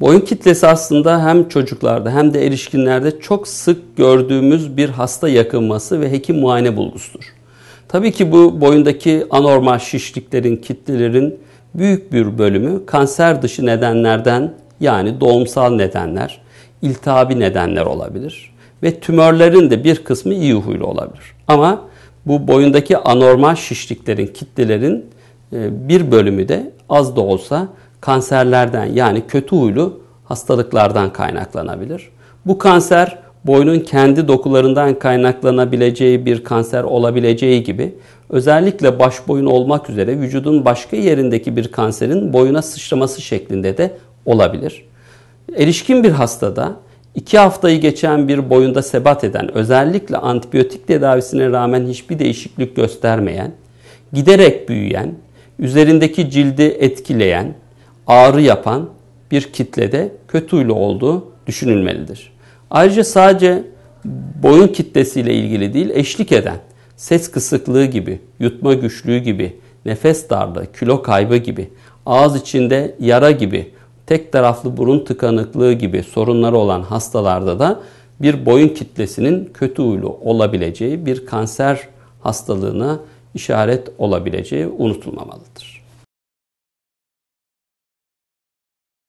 Boyun kitlesi aslında hem çocuklarda hem de erişkinlerde çok sık gördüğümüz bir hasta yakınması ve hekim muayene bulgusudur. Tabii ki bu boyundaki anormal şişliklerin, kitlelerin büyük bir bölümü kanser dışı nedenlerden yani doğumsal nedenler, iltihabi nedenler olabilir ve tümörlerin de bir kısmı iyi huylu olabilir. Ama bu boyundaki anormal şişliklerin, kitlelerin e, bir bölümü de az da olsa kanserlerden yani kötü huylu hastalıklardan kaynaklanabilir. Bu kanser boynun kendi dokularından kaynaklanabileceği bir kanser olabileceği gibi özellikle baş boyun olmak üzere vücudun başka yerindeki bir kanserin boyuna sıçraması şeklinde de olabilir. Erişkin bir hastada 2 haftayı geçen bir boyunda sebat eden, özellikle antibiyotik tedavisine rağmen hiçbir değişiklik göstermeyen, giderek büyüyen, üzerindeki cildi etkileyen, ağrı yapan bir kitlede kötü huylu olduğu düşünülmelidir. Ayrıca sadece boyun kitlesiyle ilgili değil, eşlik eden ses kısıklığı gibi, yutma güçlüğü gibi, nefes darlığı, kilo kaybı gibi, ağız içinde yara gibi, tek taraflı burun tıkanıklığı gibi sorunları olan hastalarda da bir boyun kitlesinin kötü huylu olabileceği bir kanser hastalığına işaret olabileceği unutulmamalıdır.